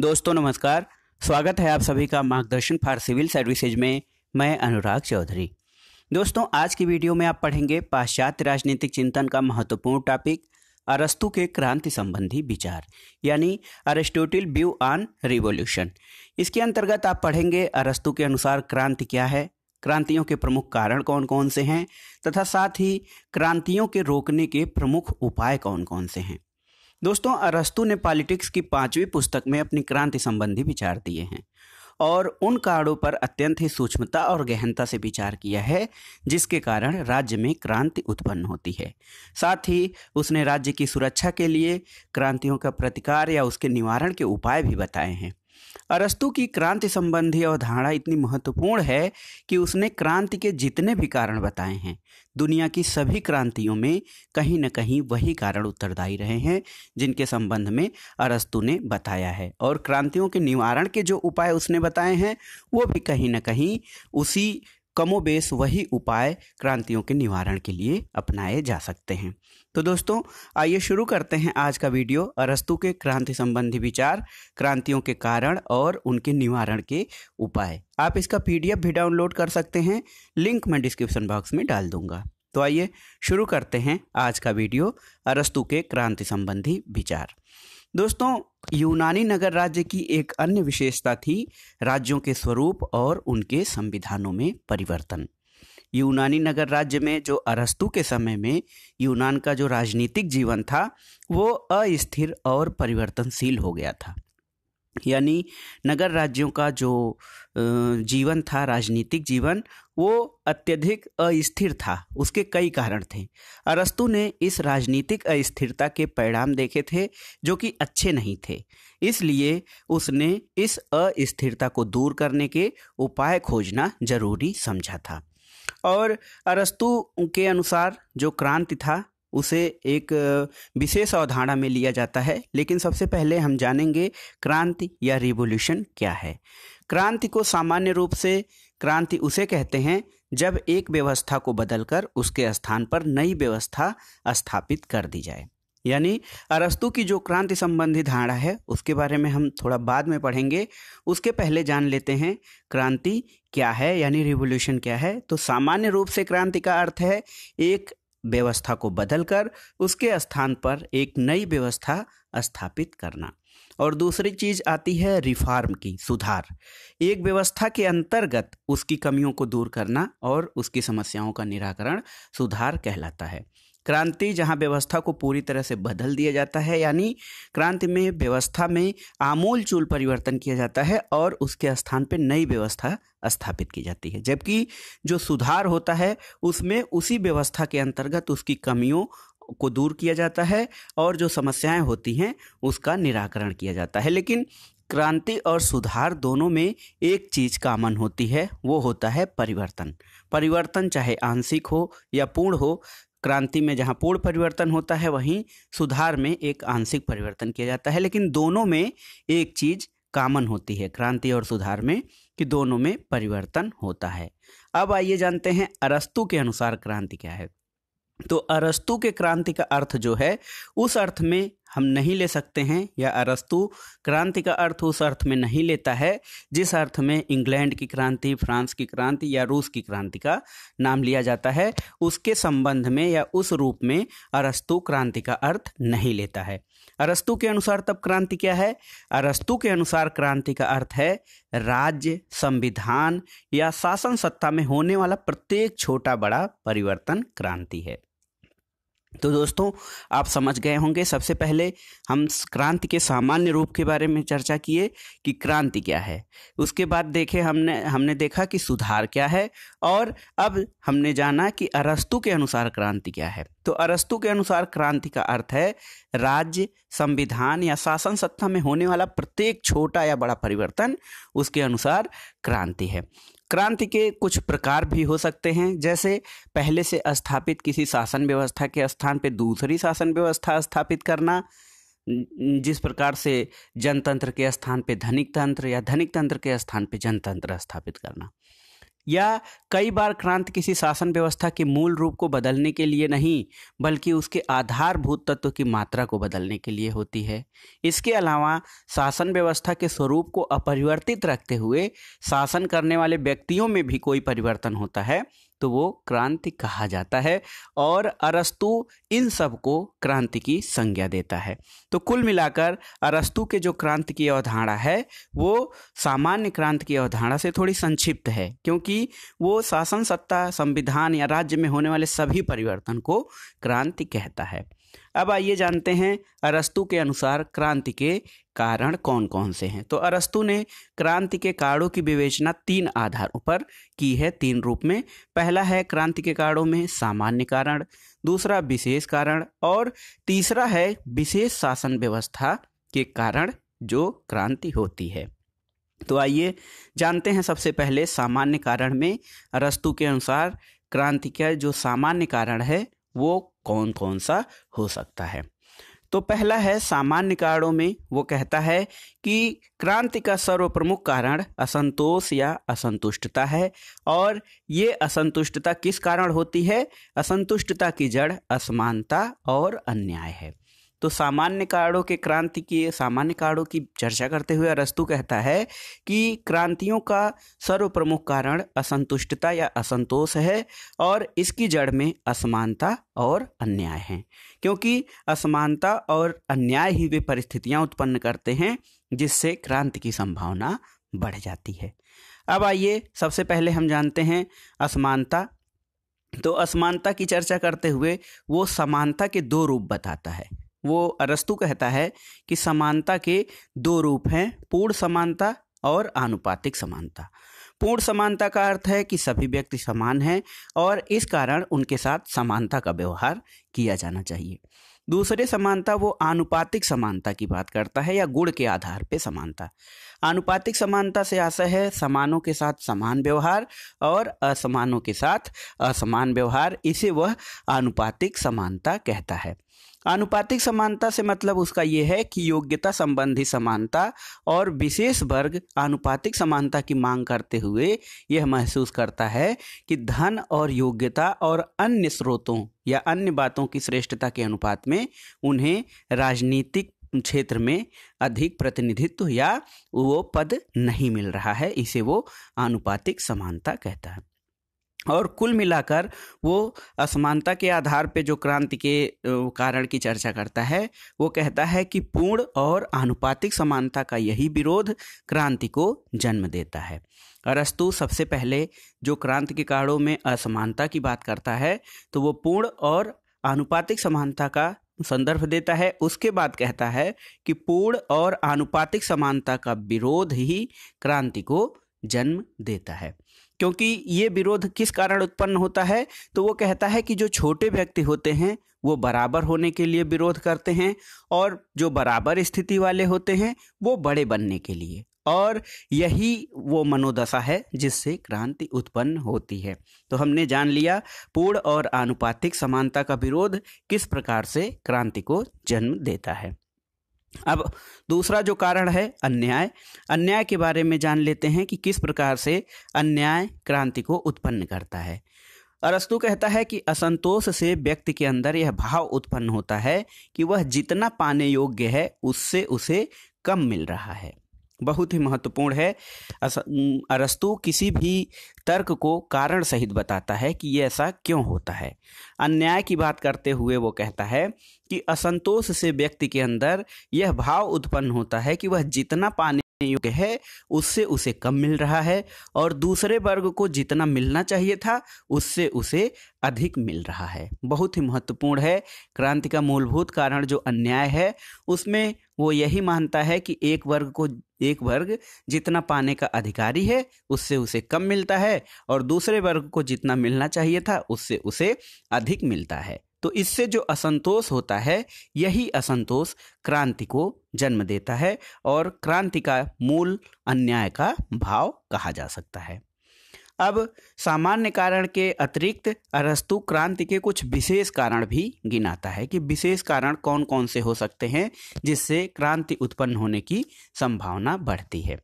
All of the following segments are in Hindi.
दोस्तों नमस्कार स्वागत है आप सभी का मार्गदर्शन फॉर सिविल सर्विसेज में मैं अनुराग चौधरी दोस्तों आज की वीडियो में आप पढ़ेंगे पाश्चात्य राजनीतिक चिंतन का महत्वपूर्ण टॉपिक अरस्तु के क्रांति संबंधी विचार यानी अरिस्टोटिल व्यू ऑन रिवोल्यूशन इसके अंतर्गत आप पढ़ेंगे अरस्तु के अनुसार क्रांति क्या है क्रांतियों के प्रमुख कारण कौन कौन से हैं तथा साथ ही क्रांतियों के रोकने के प्रमुख उपाय कौन कौन से हैं दोस्तों अरस्तु ने पॉलिटिक्स की पांचवी पुस्तक में अपनी क्रांति संबंधी विचार दिए हैं और उन कारणों पर अत्यंत ही सूक्ष्मता और गहनता से विचार किया है जिसके कारण राज्य में क्रांति उत्पन्न होती है साथ ही उसने राज्य की सुरक्षा के लिए क्रांतियों का प्रतिकार या उसके निवारण के उपाय भी बताए हैं अरस्तु की क्रांति संबंधी अवधारणा इतनी महत्वपूर्ण है कि उसने क्रांति के जितने भी कारण बताए हैं दुनिया की सभी क्रांतियों में कहीं न कहीं वही कारण उत्तरदायी रहे हैं जिनके संबंध में अरस्तु ने बताया है और क्रांतियों के निवारण के जो उपाय उसने बताए हैं वो भी कहीं न कहीं उसी कमोबेश वही उपाय क्रांतियों के निवारण के लिए अपनाए जा सकते हैं तो दोस्तों आइए शुरू करते हैं आज का वीडियो अरस्तु के क्रांति संबंधी विचार क्रांतियों के कारण और उनके निवारण के उपाय आप इसका पीडीएफ भी डाउनलोड कर सकते हैं लिंक मैं डिस्क्रिप्शन बॉक्स में डाल दूंगा तो आइए शुरू करते हैं आज का वीडियो अरस्तु के क्रांति संबंधी विचार दोस्तों यूनानी नगर राज्य की एक अन्य विशेषता थी राज्यों के स्वरूप और उनके संविधानों में परिवर्तन यूनानी नगर राज्य में जो अरस्तु के समय में यूनान का जो राजनीतिक जीवन था वो अस्थिर और परिवर्तनशील हो गया था यानी नगर राज्यों का जो जीवन था राजनीतिक जीवन वो अत्यधिक अस्थिर था उसके कई कारण थे अरस्तु ने इस राजनीतिक अस्थिरता के परिणाम देखे थे जो कि अच्छे नहीं थे इसलिए उसने इस अस्थिरता को दूर करने के उपाय खोजना जरूरी समझा था और अरस्तु के अनुसार जो क्रांति था उसे एक विशेष अवधारणा में लिया जाता है लेकिन सबसे पहले हम जानेंगे क्रांति या रिवोल्यूशन क्या है क्रांति को सामान्य रूप से क्रांति उसे कहते हैं जब एक व्यवस्था को बदलकर उसके स्थान पर नई व्यवस्था स्थापित कर दी जाए यानी अरस्तु की जो क्रांति संबंधी धारणा है उसके बारे में हम थोड़ा बाद में पढ़ेंगे उसके पहले जान लेते हैं क्रांति क्या है यानी रिवोल्यूशन क्या है तो सामान्य रूप से क्रांति का अर्थ है एक व्यवस्था को बदलकर उसके स्थान पर एक नई व्यवस्था स्थापित करना और दूसरी चीज आती है रिफार्म की सुधार एक व्यवस्था के अंतर्गत उसकी कमियों को दूर करना और उसकी समस्याओं का निराकरण सुधार कहलाता है क्रांति जहाँ व्यवस्था को पूरी तरह से बदल दिया जाता है यानी क्रांति में व्यवस्था में आमूल चूल परिवर्तन किया जाता है और उसके स्थान पर नई व्यवस्था स्थापित की जाती है जबकि जो सुधार होता है उसमें उसी व्यवस्था के अंतर्गत उसकी कमियों को दूर किया जाता है और जो समस्याएं होती हैं उसका निराकरण किया जाता है लेकिन क्रांति और सुधार दोनों में एक चीज कामन होती है वो होता है परिवर्तन परिवर्तन चाहे आंशिक हो या पूर्ण हो क्रांति में जहाँ पूर्ण परिवर्तन होता है वहीं सुधार में एक आंशिक परिवर्तन किया जाता है लेकिन दोनों में एक चीज़ कामन होती है क्रांति और सुधार में कि दोनों में परिवर्तन होता है अब आइए जानते हैं अरस्तु के अनुसार क्रांति क्या है तो अरस्तु के क्रांति का अर्थ जो है उस अर्थ में हम नहीं ले सकते हैं या अरस्तु क्रांति का अर्थ उस अर्थ में नहीं लेता है जिस अर्थ में इंग्लैंड की क्रांति फ्रांस की क्रांति या रूस की क्रांति का नाम लिया जाता है उसके संबंध में या उस रूप में अरस्तु क्रांति का अर्थ नहीं लेता है अरस्तु के अनुसार तब क्रांति क्या है अरस्तु के अनुसार क्रांति का अर्थ है राज्य संविधान या शासन सत्ता में होने वाला प्रत्येक छोटा बड़ा परिवर्तन क्रांति है तो दोस्तों आप समझ गए होंगे सबसे पहले हम क्रांति के सामान्य रूप के बारे में चर्चा किए कि क्रांति क्या है उसके बाद देखे हमने हमने देखा कि सुधार क्या है और अब हमने जाना कि अरस्तु के अनुसार क्रांति क्या है तो अरस्तु के अनुसार क्रांति का अर्थ है राज्य संविधान या शासन सत्ता में होने वाला प्रत्येक छोटा या बड़ा परिवर्तन उसके अनुसार क्रांति है क्रांति के कुछ प्रकार भी हो सकते हैं जैसे पहले से स्थापित किसी शासन व्यवस्था के स्थान पर दूसरी शासन व्यवस्था स्थापित करना जिस प्रकार से जनतंत्र के स्थान पर धनिक तंत्र या धनिक तंत्र के स्थान पर जनतंत्र स्थापित करना या कई बार क्रांति किसी शासन व्यवस्था के मूल रूप को बदलने के लिए नहीं बल्कि उसके आधारभूत तत्व की मात्रा को बदलने के लिए होती है इसके अलावा शासन व्यवस्था के स्वरूप को अपरिवर्तित रखते हुए शासन करने वाले व्यक्तियों में भी कोई परिवर्तन होता है तो वो क्रांति कहा जाता है और अरस्तु इन सब को क्रांति की संज्ञा देता है तो कुल मिलाकर अरस्तु के जो क्रांति की अवधारणा है वो सामान्य क्रांति की अवधारणा से थोड़ी संक्षिप्त है क्योंकि वो शासन सत्ता संविधान या राज्य में होने वाले सभी परिवर्तन को क्रांति कहता है अब आइए जानते हैं अरस्तु के अनुसार क्रांति के कारण कौन कौन से हैं तो अरस्तु ने क्रांति के कारणों की विवेचना तीन आधारों पर की है तीन रूप में पहला है क्रांति के कारणों में सामान्य कारण दूसरा विशेष कारण और तीसरा है विशेष शासन व्यवस्था के कारण जो क्रांति होती है तो आइए जानते हैं सबसे पहले सामान्य कारण में अरस्तु के अनुसार क्रांति का जो सामान्य कारण है वो कौन कौन सा हो सकता है तो पहला है सामान्य कारणों में वो कहता है कि क्रांति का सर्वप्रमुख कारण असंतोष या असंतुष्टता है और ये असंतुष्टता किस कारण होती है असंतुष्टता की जड़ असमानता और अन्याय है तो सामान्य कारणों के क्रांति की सामान्य कारणों की चर्चा करते हुए अरस्तु कहता है कि क्रांतियों का सर्वप्रमुख कारण असंतुष्टता या असंतोष है और इसकी जड़ में असमानता और अन्याय है क्योंकि असमानता और अन्याय ही वे परिस्थितियां उत्पन्न करते हैं जिससे क्रांति की संभावना बढ़ जाती है अब आइए सबसे पहले हम जानते हैं असमानता तो असमानता की चर्चा करते हुए वो समानता के दो रूप बताता है वो अरस्तु कहता है कि समानता के दो रूप हैं पूर्ण समानता और आनुपातिक समानता पूर्ण समानता का अर्थ है कि सभी व्यक्ति समान हैं और इस कारण उनके साथ समानता का व्यवहार किया जाना चाहिए दूसरे समानता वो आनुपातिक समानता की बात करता है या गुण के आधार पे समानता आनुपातिक समानता से आशय है समानों के साथ समान व्यवहार और असमानों के साथ असमान व्यवहार इसे वह आनुपातिक समानता कहता है आनुपातिक समानता से मतलब उसका यह है कि योग्यता संबंधी समानता और विशेष वर्ग आनुपातिक समानता की मांग करते हुए यह महसूस करता है कि धन और योग्यता और अन्य स्रोतों या अन्य बातों की श्रेष्ठता के अनुपात में उन्हें राजनीतिक क्षेत्र में अधिक प्रतिनिधित्व या वो पद नहीं मिल रहा है इसे वो आनुपातिक समानता कहता है और कुल मिलाकर वो असमानता के आधार पे जो क्रांति के कारण की चर्चा करता है वो कहता है कि पूर्ण और आनुपातिक समानता का यही विरोध क्रांति को जन्म देता है अरस्तु सबसे पहले जो क्रांति के कारणों में असमानता की बात करता है तो वो पूर्ण और आनुपातिक समानता का संदर्भ देता है उसके बाद कहता है कि पूर्ण और आनुपातिक समानता का विरोध ही क्रांति को जन्म देता है क्योंकि ये विरोध किस कारण उत्पन्न होता है तो वो कहता है कि जो छोटे व्यक्ति होते हैं वो बराबर होने के लिए विरोध करते हैं और जो बराबर स्थिति वाले होते हैं वो बड़े बनने के लिए और यही वो मनोदशा है जिससे क्रांति उत्पन्न होती है तो हमने जान लिया पूर्ण और आनुपातिक समानता का विरोध किस प्रकार से क्रांति को जन्म देता है अब दूसरा जो कारण है अन्याय अन्याय के बारे में जान लेते हैं कि किस प्रकार से अन्याय क्रांति को उत्पन्न करता है अरस्तु कहता है कि असंतोष से व्यक्ति के अंदर यह भाव उत्पन्न होता है कि वह जितना पाने योग्य है उससे उसे कम मिल रहा है बहुत ही महत्वपूर्ण है अरस्तु किसी भी तर्क को कारण सहित बताता है कि ये ऐसा क्यों होता है अन्याय की बात करते हुए वो कहता है कि असंतोष से व्यक्ति के अंदर यह भाव उत्पन्न होता है कि वह जितना पाने योग्य है उससे उसे कम मिल रहा है और दूसरे वर्ग को जितना मिलना चाहिए था उससे उसे अधिक मिल रहा है बहुत ही महत्वपूर्ण है क्रांति का मूलभूत कारण जो अन्याय है उसमें वो यही मानता है कि एक वर्ग को एक वर्ग जितना पाने का अधिकारी है उससे उसे कम मिलता है और दूसरे वर्ग को जितना मिलना चाहिए था उससे उसे अधिक मिलता है तो इससे जो असंतोष होता है यही असंतोष क्रांति को जन्म देता है और क्रांति का मूल अन्याय का भाव कहा जा सकता है अब सामान्य कारण के अतिरिक्त अरस्तु क्रांति के कुछ विशेष कारण भी गिनाता है कि विशेष कारण कौन कौन से हो सकते हैं जिससे क्रांति उत्पन्न होने की संभावना बढ़ती है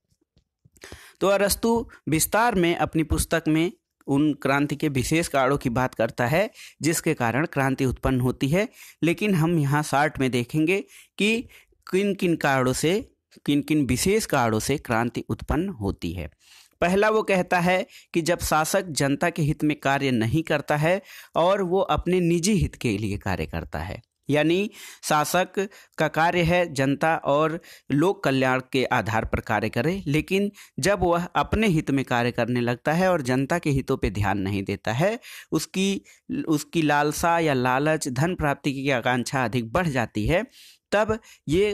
तो अरस्तु विस्तार में अपनी पुस्तक में उन क्रांति के विशेष कारणों की बात करता है जिसके कारण क्रांति उत्पन्न होती है लेकिन हम यहाँ शार्ट में देखेंगे कि किन किन कारणों से किन किन विशेष कारणों से क्रांति उत्पन्न होती है पहला वो कहता है कि जब शासक जनता के हित में कार्य नहीं करता है और वो अपने निजी हित के लिए कार्य करता है यानी शासक का कार्य है जनता और लोक कल्याण के आधार पर कार्य करे लेकिन जब वह अपने हित में कार्य करने लगता है और जनता के हितों पर ध्यान नहीं देता है उसकी उसकी लालसा या लालच धन प्राप्ति की आकांक्षा अधिक बढ़ जाती है तब ये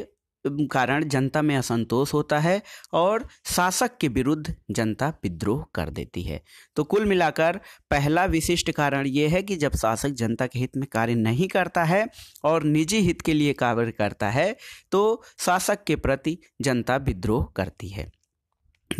कारण जनता में असंतोष होता है और शासक के विरुद्ध जनता विद्रोह कर देती है तो कुल मिलाकर पहला विशिष्ट कारण ये है कि जब शासक जनता के हित में कार्य नहीं करता है और निजी हित के लिए कार्य करता है तो शासक के प्रति जनता विद्रोह करती है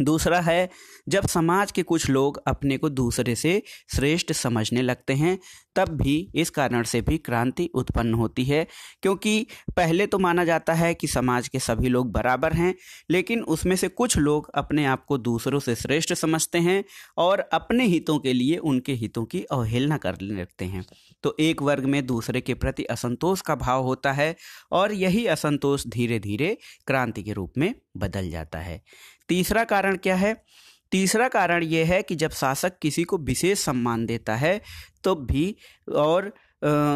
दूसरा है जब समाज के कुछ लोग अपने को दूसरे से श्रेष्ठ समझने लगते हैं तब भी इस कारण से भी क्रांति उत्पन्न होती है क्योंकि पहले तो माना जाता है कि समाज के सभी लोग बराबर हैं लेकिन उसमें से कुछ लोग अपने आप को दूसरों से श्रेष्ठ समझते हैं और अपने हितों के लिए उनके हितों की अवहेलना करने लगते हैं तो एक वर्ग में दूसरे के प्रति असंतोष का भाव होता है और यही असंतोष धीरे धीरे क्रांति के रूप में बदल जाता है तीसरा कारण क्या है तीसरा कारण यह है कि जब शासक किसी को विशेष सम्मान देता है तो भी और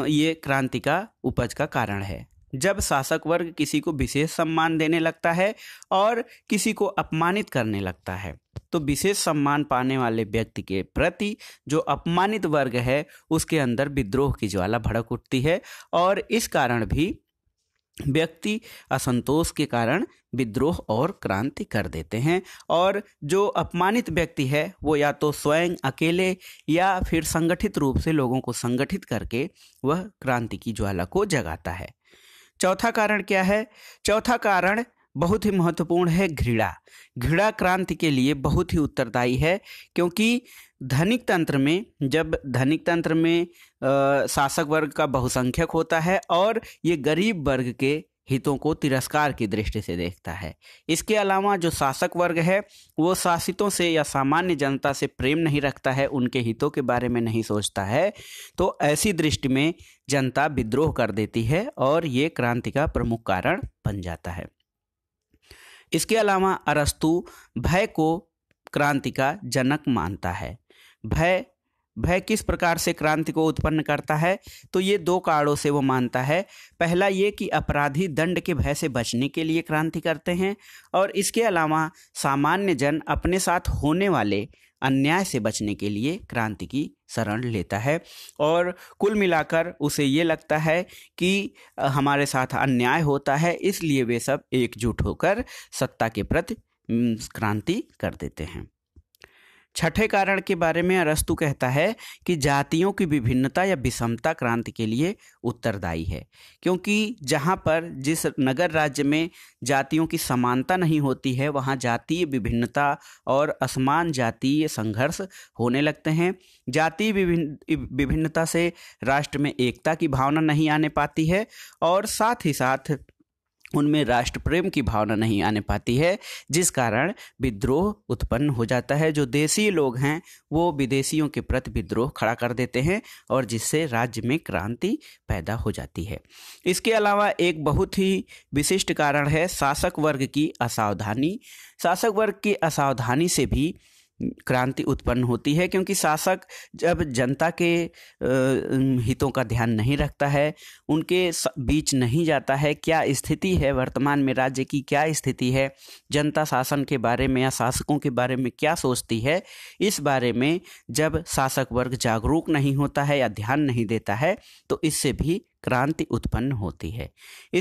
ये क्रांति का उपज का कारण है जब शासक वर्ग किसी को विशेष सम्मान देने लगता है और किसी को अपमानित करने लगता है तो विशेष सम्मान पाने वाले व्यक्ति के प्रति जो अपमानित वर्ग है उसके अंदर विद्रोह की ज्वाला भड़क उठती है और इस कारण भी व्यक्ति असंतोष के कारण विद्रोह और क्रांति कर देते हैं और जो अपमानित व्यक्ति है वो या तो स्वयं अकेले या फिर संगठित रूप से लोगों को संगठित करके वह क्रांति की ज्वाला को जगाता है चौथा कारण क्या है चौथा कारण बहुत ही महत्वपूर्ण है घृणा घृणा क्रांति के लिए बहुत ही उत्तरदायी है क्योंकि धनिक तंत्र में जब धनिक तंत्र में आ, शासक वर्ग का बहुसंख्यक होता है और ये गरीब वर्ग के हितों को तिरस्कार की दृष्टि से देखता है इसके अलावा जो शासक वर्ग है वो शासितों से या सामान्य जनता से प्रेम नहीं रखता है उनके हितों के बारे में नहीं सोचता है तो ऐसी दृष्टि में जनता विद्रोह कर देती है और ये क्रांति का प्रमुख कारण बन जाता है इसके अलावा अरस्तु भय को क्रांति का जनक मानता है भय भय किस प्रकार से क्रांति को उत्पन्न करता है तो ये दो कारणों से वो मानता है पहला ये कि अपराधी दंड के भय से बचने के लिए क्रांति करते हैं और इसके अलावा सामान्य जन अपने साथ होने वाले अन्याय से बचने के लिए क्रांति की शरण लेता है और कुल मिलाकर उसे ये लगता है कि हमारे साथ अन्याय होता है इसलिए वे सब एकजुट होकर सत्ता के प्रति क्रांति कर देते हैं छठे कारण के बारे में अरस्तु कहता है कि जातियों की विभिन्नता या विषमता क्रांति के लिए उत्तरदायी है क्योंकि जहाँ पर जिस नगर राज्य में जातियों की समानता नहीं होती है वहाँ जातीय विभिन्नता और असमान जातीय संघर्ष होने लगते हैं जातीय विभिन्न विभिन्नता से राष्ट्र में एकता की भावना नहीं आने पाती है और साथ ही साथ उनमें राष्ट्र प्रेम की भावना नहीं आने पाती है जिस कारण विद्रोह उत्पन्न हो जाता है जो देसी लोग हैं वो विदेशियों के प्रति विद्रोह खड़ा कर देते हैं और जिससे राज्य में क्रांति पैदा हो जाती है इसके अलावा एक बहुत ही विशिष्ट कारण है शासक वर्ग की असावधानी शासक वर्ग की असावधानी से भी क्रांति उत्पन्न होती है क्योंकि शासक जब जनता के हितों का ध्यान नहीं रखता है उनके बीच नहीं जाता है क्या स्थिति है वर्तमान में राज्य की क्या स्थिति है जनता शासन के बारे में या शासकों के बारे में क्या सोचती है इस बारे में जब शासक वर्ग जागरूक नहीं होता है या ध्यान नहीं देता है तो इससे भी क्रांति उत्पन्न होती है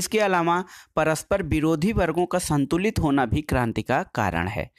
इसके अलावा परस्पर विरोधी वर्गों का संतुलित होना भी क्रांति का कारण है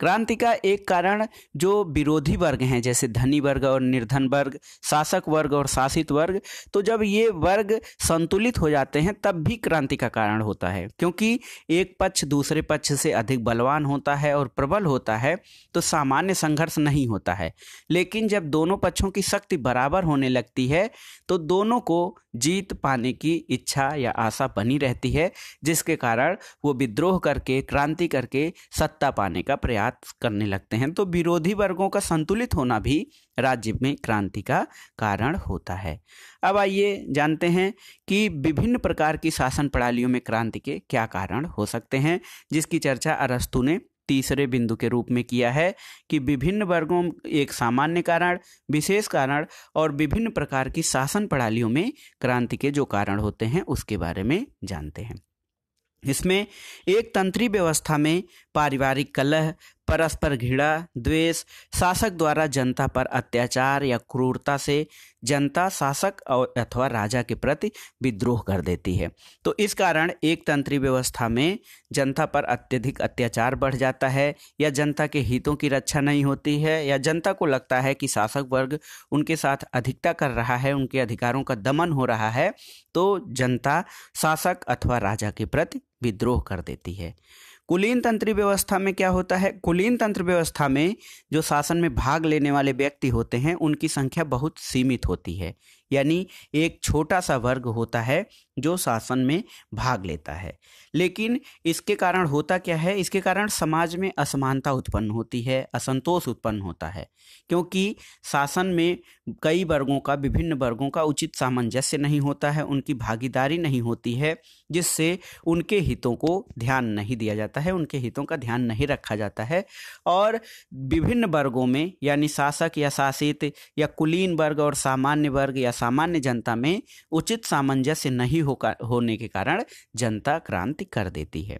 क्रांति का एक कारण जो विरोधी वर्ग हैं जैसे धनी वर्ग और निर्धन वर्ग शासक वर्ग और शासित वर्ग तो जब ये वर्ग संतुलित हो जाते हैं तब भी क्रांति का कारण होता है क्योंकि एक पक्ष दूसरे पक्ष से अधिक बलवान होता है और प्रबल होता है तो सामान्य संघर्ष नहीं होता है लेकिन जब दोनों पक्षों की शक्ति बराबर होने लगती है तो दोनों को जीत पाने की इच्छा या आशा बनी रहती है जिसके कारण वो विद्रोह करके क्रांति करके सत्ता पाने का प्रयास प्रयास करने लगते हैं तो विरोधी वर्गों का संतुलित होना भी राज्य में क्रांति का कारण होता है अब आइए जानते हैं कि विभिन्न प्रकार की शासन प्रणालियों में क्रांति के क्या कारण हो सकते हैं जिसकी चर्चा अरस्तु ने तीसरे बिंदु के रूप में किया है कि विभिन्न वर्गों एक सामान्य कारण विशेष कारण और विभिन्न प्रकार की शासन प्रणालियों में क्रांति के जो कारण होते हैं उसके बारे में जानते हैं इसमें एक तंत्री व्यवस्था में पारिवारिक कलह परस्पर घृणा द्वेष शासक द्वारा जनता पर अत्याचार या क्रूरता से जनता शासक और अथवा राजा के प्रति विद्रोह कर देती है तो इस कारण एक तंत्री व्यवस्था में जनता पर अत्यधिक अत्याचार बढ़ जाता है या जनता के हितों की रक्षा नहीं होती है या जनता को लगता है कि शासक वर्ग उनके साथ अधिकता कर रहा है उनके अधिकारों का दमन हो रहा है तो जनता शासक अथवा राजा के प्रति विद्रोह कर देती है कुलीन तंत्र व्यवस्था में क्या होता है कुलीन तंत्र व्यवस्था में जो शासन में भाग लेने वाले व्यक्ति होते हैं उनकी संख्या बहुत सीमित होती है यानी एक छोटा सा वर्ग होता है जो शासन में भाग लेता है लेकिन इसके कारण होता क्या है इसके कारण समाज में असमानता उत्पन्न होती है असंतोष उत्पन्न होता है क्योंकि शासन में कई वर्गों का विभिन्न वर्गों का उचित सामंजस्य नहीं होता है उनकी भागीदारी नहीं होती है जिससे उनके हितों को ध्यान नहीं दिया जाता है उनके हितों का ध्यान नहीं रखा जाता है और विभिन्न वर्गों में यानी शासक या शासित या कुलीन वर्ग और सामान्य वर्ग या सामान्य जनता में उचित सामंजस्य नहीं हो होने के कारण जनता क्रांति कर देती है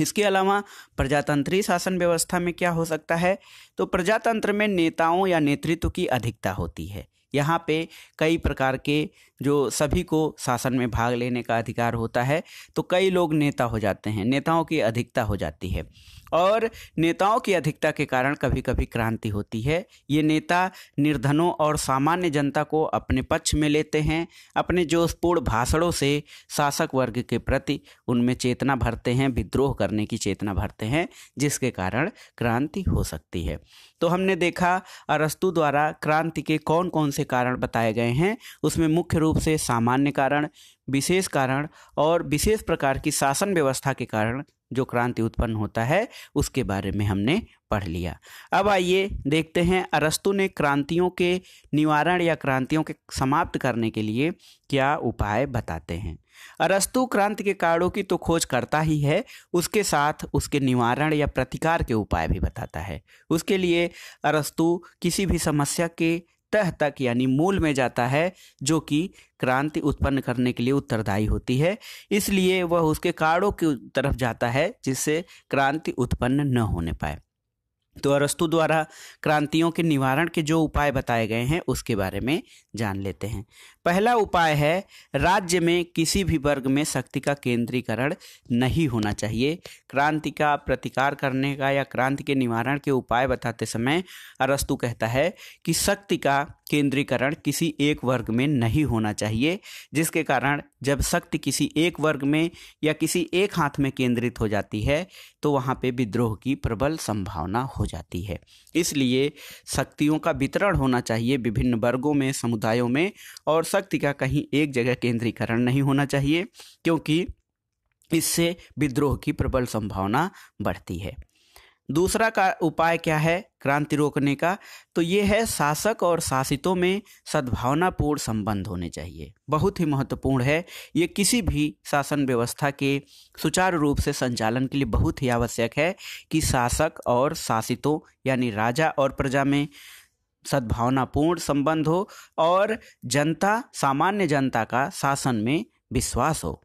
इसके अलावा प्रजातंत्री शासन व्यवस्था में क्या हो सकता है तो प्रजातंत्र में नेताओं या नेतृत्व की अधिकता होती है यहाँ पे कई प्रकार के जो सभी को शासन में भाग लेने का अधिकार होता है तो कई लोग नेता हो जाते हैं नेताओं की अधिकता हो जाती है और नेताओं की अधिकता के कारण कभी कभी क्रांति होती है ये नेता निर्धनों और सामान्य जनता को अपने पक्ष में लेते हैं अपने जोशपूर्ण भाषणों से शासक वर्ग के प्रति उनमें चेतना भरते हैं विद्रोह करने की चेतना भरते हैं जिसके कारण क्रांति हो सकती है तो हमने देखा अरस्तु द्वारा क्रांति के कौन कौन से कारण बताए गए हैं उसमें मुख्य रूप से सामान्य कारण विशेष कारण और विशेष प्रकार की शासन व्यवस्था के कारण जो क्रांति उत्पन्न होता है उसके बारे में हमने पढ़ लिया अब आइए देखते हैं अरस्तु ने क्रांतियों के निवारण या क्रांतियों के समाप्त करने के लिए क्या उपाय बताते हैं अरस्तु क्रांति के कारणों की तो खोज करता ही है उसके साथ उसके निवारण या प्रतिकार के उपाय भी बताता है उसके लिए अरस्तु किसी भी समस्या के तह तक यानी मूल में जाता है जो कि क्रांति उत्पन्न करने के लिए उत्तरदायी होती है इसलिए वह उसके कारणों की तरफ जाता है जिससे क्रांति उत्पन्न न होने पाए तो अरस्तु द्वारा क्रांतियों के निवारण के जो उपाय बताए गए हैं उसके बारे में जान लेते हैं पहला उपाय है राज्य में किसी भी वर्ग में शक्ति का केंद्रीकरण नहीं होना चाहिए क्रांति का प्रतिकार करने का या क्रांति के निवारण के उपाय बताते समय अरस्तु कहता है कि शक्ति का केंद्रीकरण किसी एक वर्ग में नहीं होना चाहिए जिसके कारण जब शक्ति किसी एक वर्ग में या किसी एक हाथ में केंद्रित हो जाती है तो वहाँ पे विद्रोह की प्रबल संभावना हो जाती है इसलिए शक्तियों का वितरण होना चाहिए विभिन्न वर्गों में समुदायों में और शक्ति का कहीं एक जगह केंद्रीकरण नहीं होना चाहिए क्योंकि इससे विद्रोह की प्रबल संभावना बढ़ती है दूसरा का उपाय क्या है क्रांति रोकने का तो ये है शासक और शासितों में सद्भावनापूर्ण संबंध होने चाहिए बहुत ही महत्वपूर्ण है ये किसी भी शासन व्यवस्था के सुचारू रूप से संचालन के लिए बहुत ही आवश्यक है कि शासक और शासितों यानी राजा और प्रजा में सद्भावनापूर्ण संबंध हो और जनता सामान्य जनता का शासन में विश्वास हो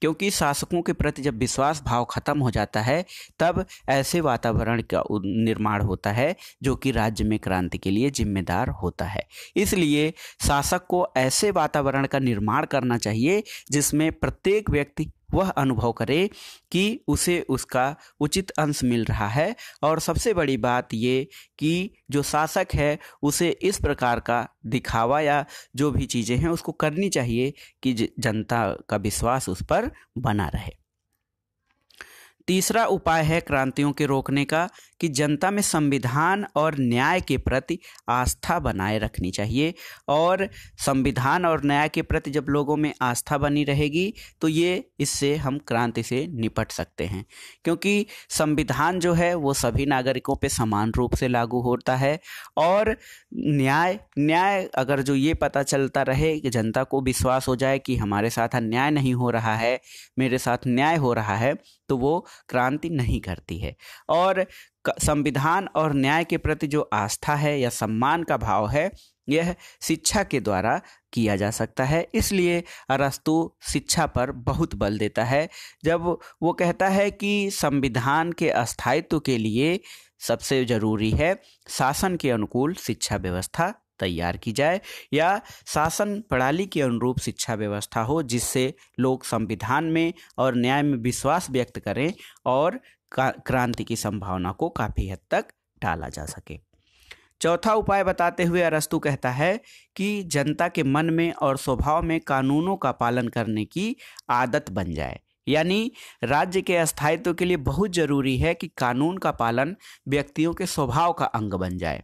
क्योंकि शासकों के प्रति जब विश्वास भाव खत्म हो जाता है तब ऐसे वातावरण का निर्माण होता है जो कि राज्य में क्रांति के लिए जिम्मेदार होता है इसलिए शासक को ऐसे वातावरण का निर्माण करना चाहिए जिसमें प्रत्येक व्यक्ति वह अनुभव करे कि उसे उसका उचित अंश मिल रहा है और सबसे बड़ी बात ये कि जो शासक है उसे इस प्रकार का दिखावा या जो भी चीज़ें हैं उसको करनी चाहिए कि जनता का विश्वास उस पर बना रहे तीसरा उपाय है क्रांतियों के रोकने का कि जनता में संविधान और न्याय के प्रति आस्था बनाए रखनी चाहिए और संविधान और न्याय के प्रति जब लोगों में आस्था बनी रहेगी तो ये इससे हम क्रांति से निपट सकते हैं क्योंकि संविधान जो है वो सभी नागरिकों पे समान रूप से लागू होता है और न्याय न्याय अगर जो ये पता चलता रहे कि जनता को विश्वास हो जाए कि हमारे साथ अन्याय नहीं हो रहा है मेरे साथ न्याय हो रहा है तो वो क्रांति नहीं करती है और संविधान और न्याय के प्रति जो आस्था है या सम्मान का भाव है यह शिक्षा के द्वारा किया जा सकता है इसलिए अरस्तु शिक्षा पर बहुत बल देता है जब वो कहता है कि संविधान के अस्थायित्व के लिए सबसे जरूरी है शासन के अनुकूल शिक्षा व्यवस्था तैयार की जाए या शासन प्रणाली के अनुरूप शिक्षा व्यवस्था हो जिससे लोग संविधान में और न्याय में विश्वास व्यक्त करें और क्रांति की संभावना को काफ़ी हद तक टाला जा सके चौथा उपाय बताते हुए अरस्तु कहता है कि जनता के मन में और स्वभाव में कानूनों का पालन करने की आदत बन जाए यानी राज्य के अस्थायित्व के लिए बहुत जरूरी है कि कानून का पालन व्यक्तियों के स्वभाव का अंग बन जाए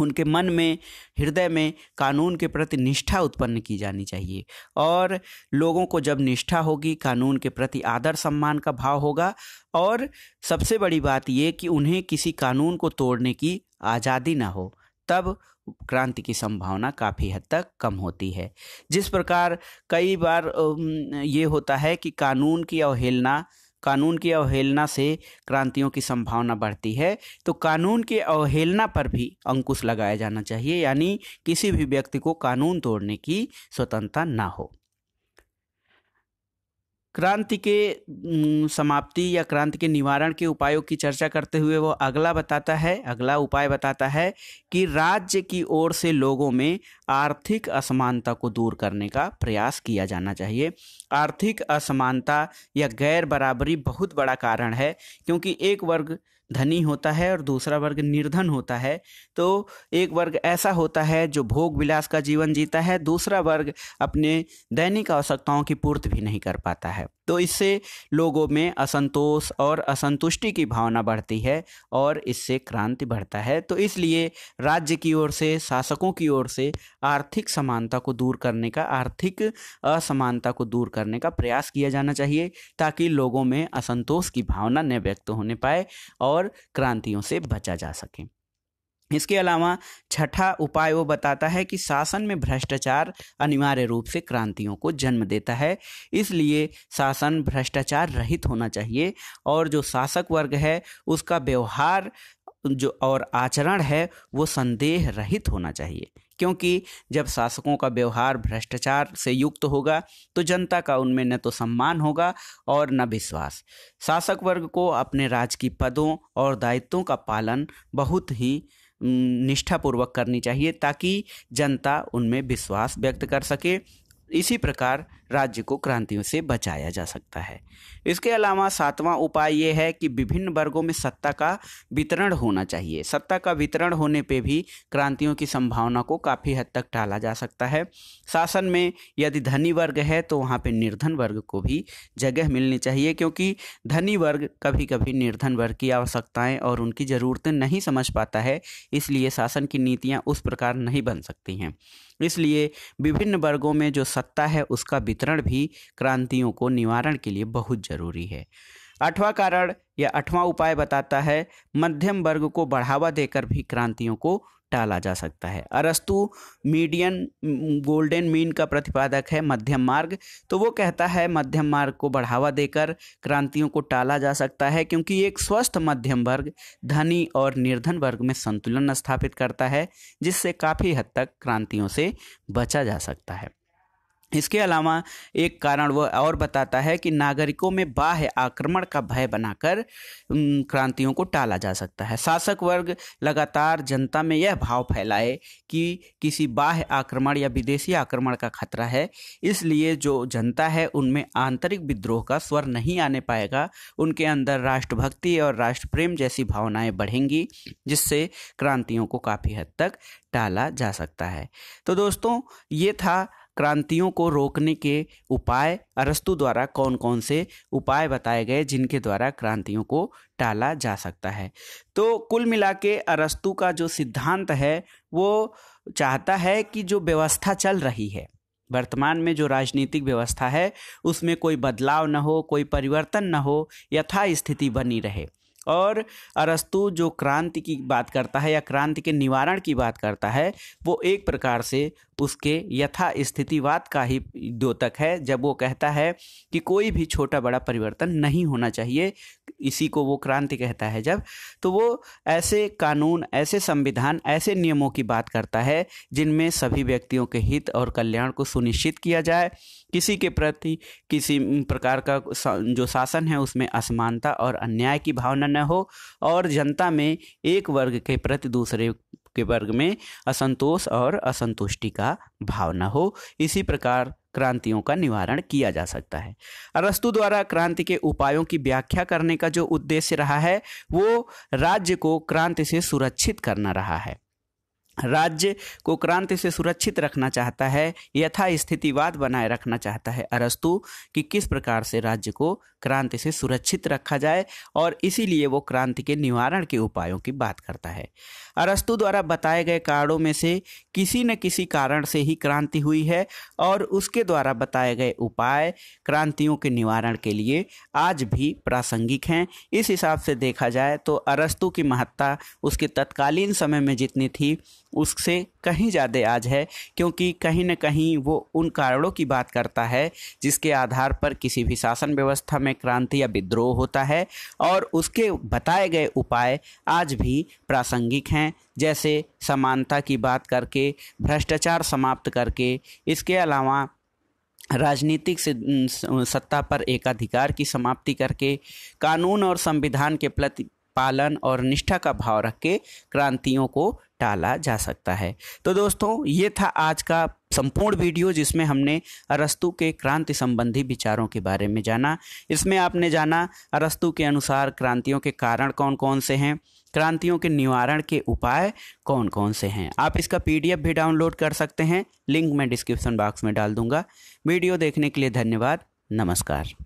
उनके मन में हृदय में कानून के प्रति निष्ठा उत्पन्न की जानी चाहिए और लोगों को जब निष्ठा होगी कानून के प्रति आदर सम्मान का भाव होगा और सबसे बड़ी बात ये कि उन्हें किसी कानून को तोड़ने की आज़ादी ना हो तब क्रांति की संभावना काफ़ी हद तक कम होती है जिस प्रकार कई बार ये होता है कि कानून की अवहेलना कानून की अवहेलना से क्रांतियों की संभावना बढ़ती है तो कानून की अवहेलना पर भी अंकुश लगाया जाना चाहिए यानी किसी भी व्यक्ति को कानून तोड़ने की स्वतंत्रता ना हो क्रांति के समाप्ति या क्रांति के निवारण के उपायों की चर्चा करते हुए वो अगला बताता है अगला उपाय बताता है कि राज्य की ओर से लोगों में आर्थिक असमानता को दूर करने का प्रयास किया जाना चाहिए आर्थिक असमानता या गैर बराबरी बहुत बड़ा कारण है क्योंकि एक वर्ग धनी होता है और दूसरा वर्ग निर्धन होता है तो एक वर्ग ऐसा होता है जो भोग विलास का जीवन जीता है दूसरा वर्ग अपने दैनिक आवश्यकताओं की पूर्ति भी नहीं कर पाता है तो इससे लोगों में असंतोष और असंतुष्टि की भावना बढ़ती है और इससे क्रांति बढ़ता है तो इसलिए राज्य की ओर से शासकों की ओर से आर्थिक समानता को दूर करने का आर्थिक असमानता को दूर करने का प्रयास किया जाना चाहिए ताकि लोगों में असंतोष की भावना न व्यक्त होने पाए और और क्रांतियों से बचा जा सके इसके अलावा छठा उपाय वो बताता है कि शासन में भ्रष्टाचार अनिवार्य रूप से क्रांतियों को जन्म देता है इसलिए शासन भ्रष्टाचार रहित होना चाहिए और जो शासक वर्ग है उसका व्यवहार जो और आचरण है वो संदेह रहित होना चाहिए क्योंकि जब शासकों का व्यवहार भ्रष्टाचार से युक्त होगा तो जनता का उनमें न तो सम्मान होगा और न विश्वास शासक वर्ग को अपने राजकीय पदों और दायित्वों का पालन बहुत ही निष्ठापूर्वक करनी चाहिए ताकि जनता उनमें विश्वास व्यक्त कर सके इसी प्रकार राज्य को क्रांतियों से बचाया जा सकता है इसके अलावा सातवां उपाय ये है कि विभिन्न वर्गों में सत्ता का वितरण होना चाहिए सत्ता का वितरण होने पे भी क्रांतियों की संभावना को काफ़ी हद तक टाला जा सकता है शासन में यदि धनी वर्ग है तो वहाँ पे निर्धन वर्ग को भी जगह मिलनी चाहिए क्योंकि धनी वर्ग कभी कभी निर्धन वर्ग की आवश्यकताएँ और उनकी ज़रूरतें नहीं समझ पाता है इसलिए शासन की नीतियाँ उस प्रकार नहीं बन सकती हैं इसलिए विभिन्न वर्गों में जो सत्ता है उसका वितरण भी क्रांतियों को निवारण के लिए बहुत जरूरी है आठवां कारण या आठवां उपाय बताता है मध्यम वर्ग को बढ़ावा देकर भी क्रांतियों को टाला जा सकता है अरस्तु मीडियन गोल्डन मीन का प्रतिपादक है मध्यम मार्ग तो वो कहता है मध्यम मार्ग को बढ़ावा देकर क्रांतियों को टाला जा सकता है क्योंकि एक स्वस्थ मध्यम वर्ग धनी और निर्धन वर्ग में संतुलन स्थापित करता है जिससे काफ़ी हद तक क्रांतियों से बचा जा सकता है इसके अलावा एक कारण वह और बताता है कि नागरिकों में बाह्य आक्रमण का भय बनाकर क्रांतियों को टाला जा सकता है शासक वर्ग लगातार जनता में यह भाव फैलाए कि किसी बाह्य आक्रमण या विदेशी आक्रमण का खतरा है इसलिए जो जनता है उनमें आंतरिक विद्रोह का स्वर नहीं आने पाएगा उनके अंदर राष्ट्रभक्ति और राष्ट्र प्रेम जैसी भावनाएं बढ़ेंगी जिससे क्रांतियों को काफ़ी हद तक टाला जा सकता है तो दोस्तों ये था क्रांतियों को रोकने के उपाय अरस्तु द्वारा कौन कौन से उपाय बताए गए जिनके द्वारा क्रांतियों को टाला जा सकता है तो कुल मिला के अरस्तु का जो सिद्धांत है वो चाहता है कि जो व्यवस्था चल रही है वर्तमान में जो राजनीतिक व्यवस्था है उसमें कोई बदलाव न हो कोई परिवर्तन न हो यथा स्थिति बनी रहे और अरस्तु जो क्रांति की बात करता है या क्रांति के निवारण की बात करता है वो एक प्रकार से उसके यथा स्थितिवाद का ही द्योतक है जब वो कहता है कि कोई भी छोटा बड़ा परिवर्तन नहीं होना चाहिए इसी को वो क्रांति कहता है जब तो वो ऐसे कानून ऐसे संविधान ऐसे नियमों की बात करता है जिनमें सभी व्यक्तियों के हित और कल्याण को सुनिश्चित किया जाए किसी के प्रति किसी प्रकार का जो शासन है उसमें असमानता और अन्याय की भावना न हो और जनता में एक वर्ग के प्रति दूसरे के वर्ग में असंतोष और असंतुष्टि का भावना हो इसी प्रकार क्रांतियों का निवारण किया जा सकता है अरस्तु द्वारा क्रांति के उपायों की व्याख्या करने का जो उद्देश्य रहा है वो राज्य को क्रांति से सुरक्षित करना रहा है राज्य को क्रांति से सुरक्षित रखना चाहता है यथा स्थितिवाद बनाए रखना चाहता है अरस्तु कि किस प्रकार से राज्य को क्रांति से सुरक्षित रखा जाए और इसीलिए वो क्रांति के निवारण के उपायों की बात करता है अरस्तु द्वारा बताए गए कारणों में से किसी न किसी कारण से ही क्रांति हुई है और उसके द्वारा बताए गए उपाय क्रांतियों के निवारण के लिए आज भी प्रासंगिक हैं इस हिसाब से देखा जाए तो अरस्तु की महत्ता उसके तत्कालीन समय में जितनी थी उससे कहीं ज़्यादा आज है क्योंकि कहीं ना कहीं वो उन कारणों की बात करता है जिसके आधार पर किसी भी शासन व्यवस्था में क्रांति या विद्रोह होता है और उसके बताए गए उपाय आज भी प्रासंगिक हैं हैं जैसे समानता की बात करके भ्रष्टाचार समाप्त करके इसके अलावा राजनीतिक सत्ता पर एकाधिकार की समाप्ति करके कानून और संविधान के प्रति पालन और निष्ठा का भाव रख के क्रांतियों को टाला जा सकता है तो दोस्तों ये था आज का संपूर्ण वीडियो जिसमें हमने अरस्तु के क्रांति संबंधी विचारों के बारे में जाना इसमें आपने जाना अरस्तु के अनुसार क्रांतियों के कारण कौन कौन से हैं क्रांतियों के निवारण के उपाय कौन कौन से हैं आप इसका पीडीएफ भी डाउनलोड कर सकते हैं लिंक मैं डिस्क्रिप्शन बॉक्स में डाल दूंगा वीडियो देखने के लिए धन्यवाद नमस्कार